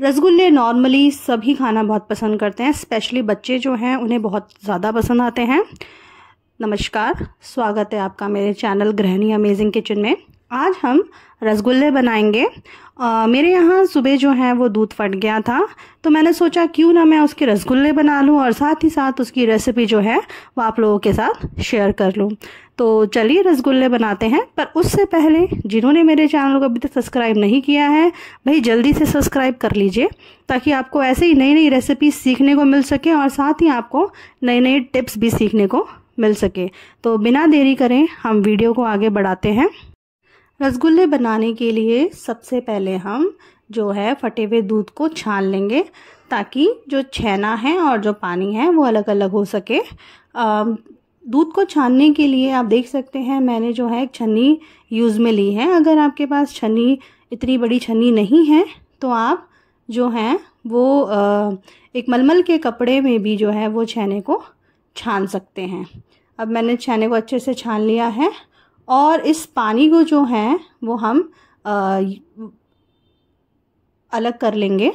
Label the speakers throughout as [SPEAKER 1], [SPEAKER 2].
[SPEAKER 1] रसगुल्ले नॉर्मली सभी खाना बहुत पसंद करते हैं स्पेशली बच्चे जो हैं उन्हें बहुत ज़्यादा पसंद आते हैं नमस्कार स्वागत है आपका मेरे चैनल गृहणी अमेजिंग किचन में आज हम रसगुल्ले बनाएंगे आ, मेरे यहाँ सुबह जो है वो दूध फट गया था तो मैंने सोचा क्यों ना मैं उसके रसगुल्ले बना लूँ और साथ ही साथ उसकी रेसिपी जो है वो आप लोगों के साथ शेयर कर लूँ तो चलिए रसगुल्ले बनाते हैं पर उससे पहले जिन्होंने मेरे चैनल को अभी तक सब्सक्राइब नहीं किया है भाई जल्दी से सब्सक्राइब कर लीजिए ताकि आपको ऐसे ही नई नई रेसिपी सीखने को मिल सके और साथ ही आपको नई नई टिप्स भी सीखने को मिल सके तो बिना देरी करें हम वीडियो को आगे बढ़ाते हैं रसगुल्ले बनाने के लिए सबसे पहले हम जो है फटे हुए दूध को छान लेंगे ताकि जो छेना है और जो पानी है वो अलग अलग हो सके दूध को छानने के लिए आप देख सकते हैं मैंने जो है एक छन्नी यूज़ में ली है अगर आपके पास छन्नी इतनी बड़ी छन्नी नहीं है तो आप जो हैं वो एक मलमल के कपड़े में भी जो है वो छेने को छान सकते हैं अब मैंने छेने को अच्छे से छान लिया है और इस पानी को जो है वो हम आ, अलग कर लेंगे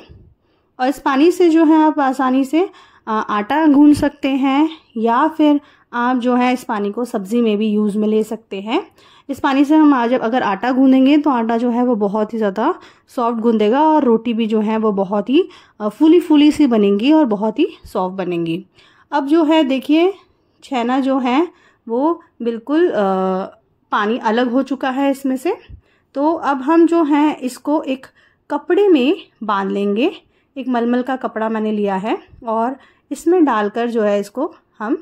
[SPEAKER 1] और इस पानी से जो है आप आसानी से आ, आटा गूंद सकते हैं या फिर आप जो है इस पानी को सब्ज़ी में भी यूज़ में ले सकते हैं इस पानी से हम आज अगर आटा गूंदेंगे तो आटा जो है वो बहुत ही ज़्यादा सॉफ्ट गूंदेगा और रोटी भी जो है वो बहुत ही फूली फूली सी बनेंगी और बहुत ही सॉफ्ट बनेंगी अब जो है देखिए छेना जो है वो बिल्कुल आ, पानी अलग हो चुका है इसमें से तो अब हम जो हैं इसको एक कपड़े में बांध लेंगे एक मलमल का कपड़ा मैंने लिया है और इसमें डालकर जो है इसको हम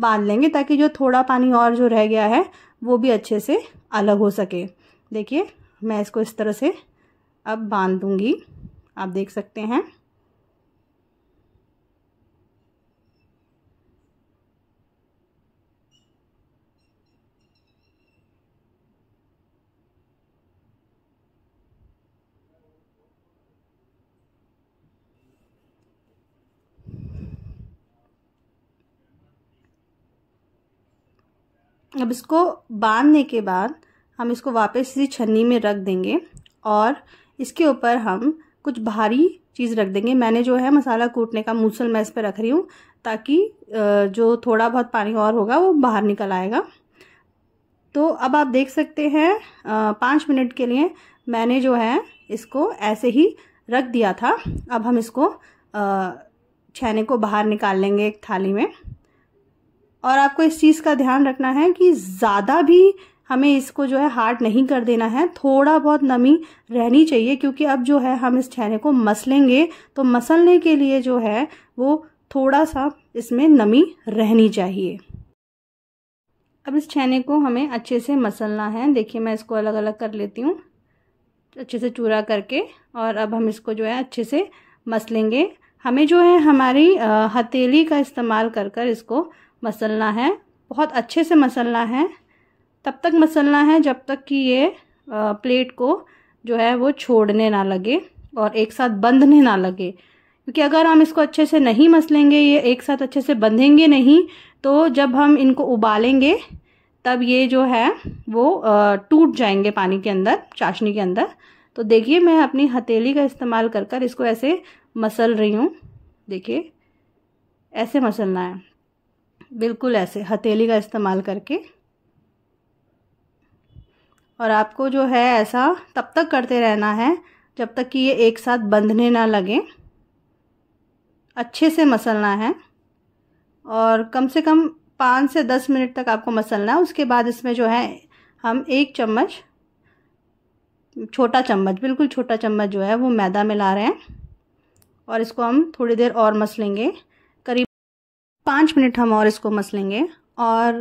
[SPEAKER 1] बांध लेंगे ताकि जो थोड़ा पानी और जो रह गया है वो भी अच्छे से अलग हो सके देखिए मैं इसको इस तरह से अब बांध दूँगी आप देख सकते हैं अब इसको बांधने के बाद हम इसको वापस इसी छन्नी में रख देंगे और इसके ऊपर हम कुछ भारी चीज़ रख देंगे मैंने जो है मसाला कूटने का मूसल मैं इस पर रख रही हूँ ताकि जो थोड़ा बहुत पानी और होगा वो बाहर निकल आएगा तो अब आप देख सकते हैं पाँच मिनट के लिए मैंने जो है इसको ऐसे ही रख दिया था अब हम इसको छैने को बाहर निकाल लेंगे एक थाली में और आपको इस चीज़ का ध्यान रखना है कि ज़्यादा भी हमें इसको जो है हार्ड नहीं कर देना है थोड़ा बहुत नमी रहनी चाहिए क्योंकि अब जो है हम इस छहने को मसलेंगे तो मसलने के लिए जो है वो थोड़ा सा इसमें नमी रहनी चाहिए अब इस छैने को हमें अच्छे से मसलना है देखिए मैं इसको अलग अलग कर लेती हूँ अच्छे से चूरा करके और अब हम इसको जो है अच्छे से मसलेंगे हमें जो है हमारी हथेली का इस्तेमाल कर कर इसको मसलना है बहुत अच्छे से मसलना है तब तक मसलना है जब तक कि ये प्लेट को जो है वो छोड़ने ना लगे और एक साथ बंधने ना लगे क्योंकि अगर हम इसको अच्छे से नहीं मसलेंगे ये एक साथ अच्छे से बंधेंगे नहीं तो जब हम इनको उबालेंगे तब ये जो है वो टूट जाएंगे पानी के अंदर चाशनी के अंदर तो देखिए मैं अपनी हथेली का इस्तेमाल कर कर इसको ऐसे मसल रही हूँ देखिए ऐसे मसलना है बिल्कुल ऐसे हथेली का इस्तेमाल करके और आपको जो है ऐसा तब तक करते रहना है जब तक कि ये एक साथ बंधने ना लगे अच्छे से मसलना है और कम से कम पाँच से दस मिनट तक आपको मसलना है उसके बाद इसमें जो है हम एक चम्मच छोटा चम्मच बिल्कुल छोटा चम्मच जो है वो मैदा मिला रहे हैं और इसको हम थोड़ी देर और मसलेंगे पाँच मिनट हम और इसको मसलेंगे और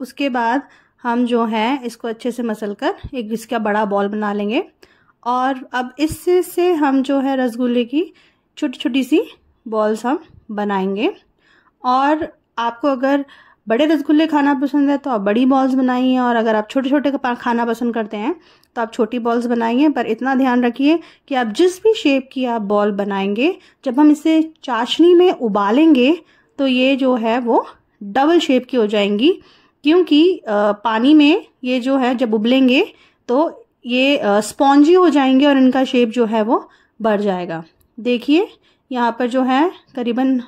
[SPEAKER 1] उसके बाद हम जो है इसको अच्छे से मसल कर एक इसका बड़ा बॉल बना लेंगे और अब इससे से हम जो है रसगुल्ले की छोटी छोटी सी बॉल्स हम बनाएंगे और आपको अगर बड़े रसगुल्ले खाना पसंद है तो आप बड़ी बॉल्स बनाइए और अगर आप छोटे छोटे खाना पसंद करते हैं तो आप छोटी बॉल्स बनाइए पर इतना ध्यान रखिए कि आप जिस भी शेप की आप बॉल बनाएंगे जब हम इसे चाशनी में उबालेंगे तो ये जो है वो डबल शेप की हो जाएंगी क्योंकि पानी में ये जो है जब उबलेंगे तो ये स्पॉन्जी हो जाएंगे और इनका शेप जो है वो बढ़ जाएगा देखिए यहाँ पर जो है करीबन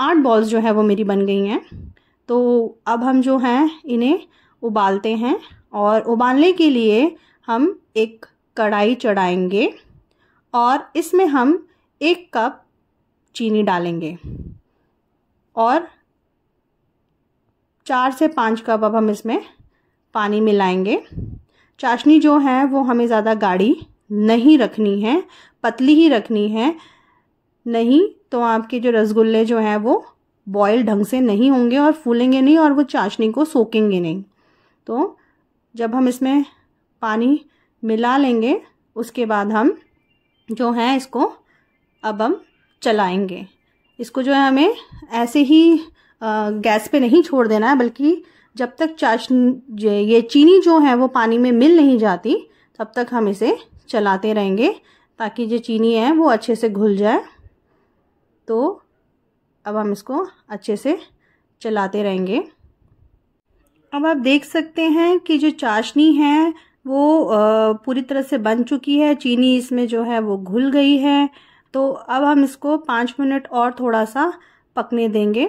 [SPEAKER 1] आठ बॉल्स जो है वो मेरी बन गई हैं तो अब हम जो हैं इन्हें उबालते हैं और उबालने के लिए हम एक कढ़ाई चढ़ाएंगे और इसमें हम एक कप चीनी डालेंगे और चार से पाँच कप अब हम इसमें पानी मिलाएंगे चाशनी जो है वो हमें ज़्यादा गाढ़ी नहीं रखनी है पतली ही रखनी है नहीं तो आपके जो रसगुल्ले जो हैं वो बॉयल ढंग से नहीं होंगे और फूलेंगे नहीं और वो चाशनी को सोकेंगे नहीं तो जब हम इसमें पानी मिला लेंगे उसके बाद हम जो है इसको अब हम चलाएंगे इसको जो है हमें ऐसे ही गैस पे नहीं छोड़ देना है बल्कि जब तक चाश ये चीनी जो है वो पानी में मिल नहीं जाती तब तक हम इसे चलाते रहेंगे ताकि जो चीनी है वो अच्छे से घुल जाए तो अब हम इसको अच्छे से चलाते रहेंगे अब आप देख सकते हैं कि जो चाशनी है वो पूरी तरह से बन चुकी है चीनी इसमें जो है वो घुल गई है तो अब हम इसको पाँच मिनट और थोड़ा सा पकने देंगे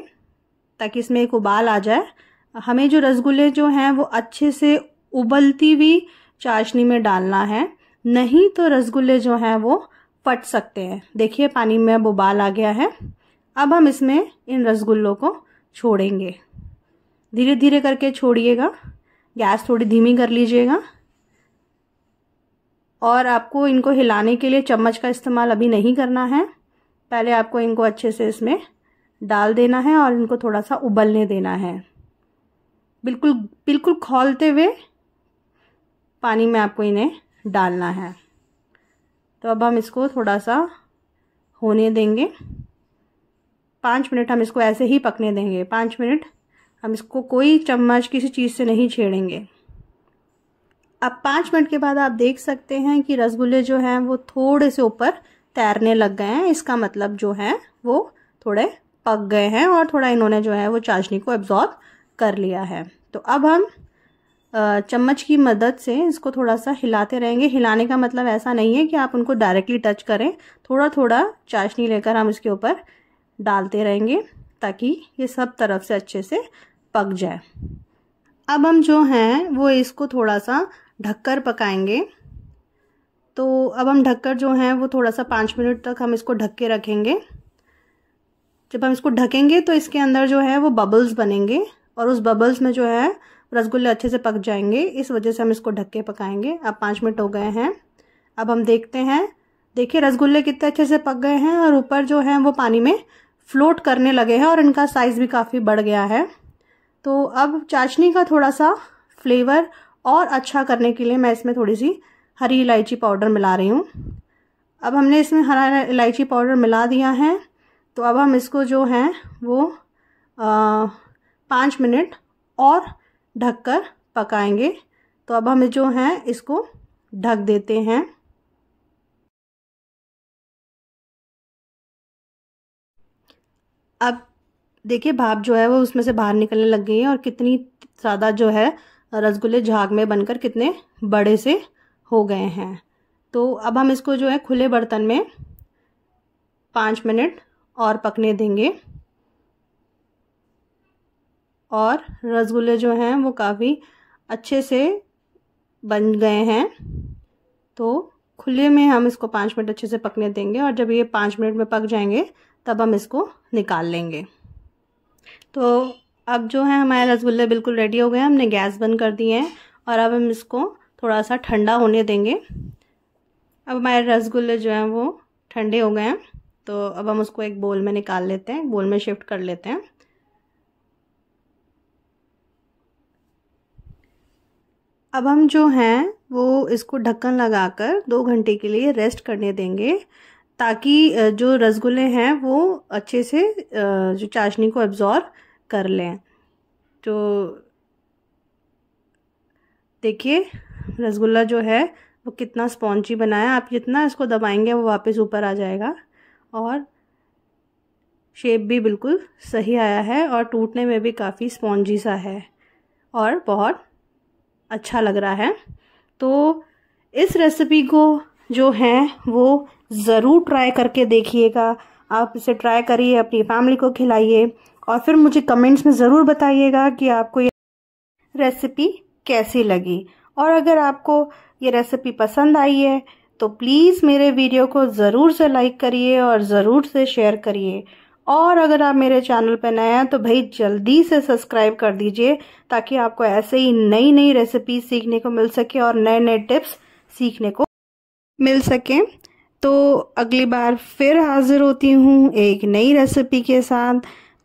[SPEAKER 1] ताकि इसमें एक उबाल आ जाए हमें जो रसगुल्ले जो हैं वो अच्छे से उबलती हुई चाशनी में डालना है नहीं तो रसगुल्ले जो हैं वो फट सकते हैं देखिए पानी में अब उबाल आ गया है अब हम इसमें इन रसगुल्लों को छोड़ेंगे धीरे धीरे करके छोड़िएगा गैस थोड़ी धीमी कर लीजिएगा और आपको इनको हिलाने के लिए चम्मच का इस्तेमाल अभी नहीं करना है पहले आपको इनको अच्छे से इसमें डाल देना है और इनको थोड़ा सा उबलने देना है बिल्कुल बिल्कुल खोलते हुए पानी में आपको इन्हें डालना है तो अब हम इसको थोड़ा सा होने देंगे पाँच मिनट हम इसको ऐसे ही पकने देंगे पाँच मिनट हम इसको कोई चम्मच किसी चीज़ से नहीं छेड़ेंगे अब पाँच मिनट के बाद आप देख सकते हैं कि रसगुल्ले जो हैं वो थोड़े से ऊपर तैरने लग गए हैं इसका मतलब जो है वो थोड़े पक गए हैं और थोड़ा इन्होंने जो है वो चाशनी को एब्जॉर्ब कर लिया है तो अब हम चम्मच की मदद से इसको थोड़ा सा हिलाते रहेंगे हिलाने का मतलब ऐसा नहीं है कि आप उनको डायरेक्टली टच करें थोड़ा थोड़ा चाशनी लेकर हम इसके ऊपर डालते रहेंगे ताकि ये सब तरफ से अच्छे से पक जाए अब हम जो हैं वो इसको थोड़ा सा ढककर पकाएंगे तो अब हम ढककर जो हैं वो थोड़ा सा पाँच मिनट तक हम इसको ढक के रखेंगे जब हम इसको ढकेंगे तो इसके अंदर जो है वो बबल्स बनेंगे और उस बबल्स में जो है रसगुल्ले अच्छे से पक जाएंगे इस वजह से हम इसको ढक के पकाएंगे अब पाँच मिनट हो गए हैं अब हम देखते हैं देखिए रसगुल्ले कितने अच्छे से पक गए हैं और ऊपर जो है वो पानी में फ्लोट करने लगे हैं और इनका साइज़ भी काफ़ी बढ़ गया है तो अब चाशनी का थोड़ा सा फ्लेवर और अच्छा करने के लिए मैं इसमें थोड़ी सी हरी इलायची पाउडर मिला रही हूँ अब हमने इसमें हरा इलायची पाउडर मिला दिया है तो अब हम इसको जो है वो पाँच मिनट और ढककर पकाएंगे तो अब हम जो है इसको ढक देते हैं अब देखिए भाप जो है वो उसमें से बाहर निकलने लग गई है और कितनी ज़्यादा जो है रसगुल्ले झाग में बनकर कितने बड़े से हो गए हैं तो अब हम इसको जो है खुले बर्तन में पाँच मिनट और पकने देंगे और रसगुल्ले जो हैं वो काफ़ी अच्छे से बन गए हैं तो खुले में हम इसको पाँच मिनट अच्छे से पकने देंगे और जब ये पाँच मिनट में पक जाएंगे तब हम इसको निकाल लेंगे तो अब जो है हमारे रसगुल्ले बिल्कुल रेडी हो गए हमने गैस बंद कर दिए हैं और अब हम इसको थोड़ा सा ठंडा होने देंगे अब हमारे रसगुल्ले जो हैं वो ठंडे हो गए हैं तो अब हम उसको एक बोल में निकाल लेते हैं बोल में शिफ्ट कर लेते हैं अब हम जो हैं वो इसको ढक्कन लगाकर दो घंटे के लिए रेस्ट करने देंगे ताकि जो रसगुल्ले हैं वो अच्छे से जो चाशनी को एब्ज़ॉर्ब कर लें तो देखिए रसगुल्ला जो है वो कितना स्पॉन्जी बनाया आप जितना इसको दबाएंगे वो वापस ऊपर आ जाएगा और शेप भी बिल्कुल सही आया है और टूटने में भी काफ़ी स्पॉन्जी सा है और बहुत अच्छा लग रहा है तो इस रेसिपी को जो है वो ज़रूर ट्राई करके देखिएगा आप इसे ट्राई करिए अपनी फैमिली को खिलाइए और फिर मुझे कमेंट्स में ज़रूर बताइएगा कि आपको ये रेसिपी कैसी लगी और अगर आपको ये रेसिपी पसंद आई है तो प्लीज़ मेरे वीडियो को ज़रूर से लाइक करिए और ज़रूर से शेयर करिए और अगर आप मेरे चैनल पर नए हैं तो भाई जल्दी से सब्सक्राइब कर दीजिए ताकि आपको ऐसे ही नई नई रेसिपी सीखने को मिल सके और नए नए टिप्स सीखने को मिल सके तो अगली बार फिर हाजिर होती हूँ एक नई रेसिपी के साथ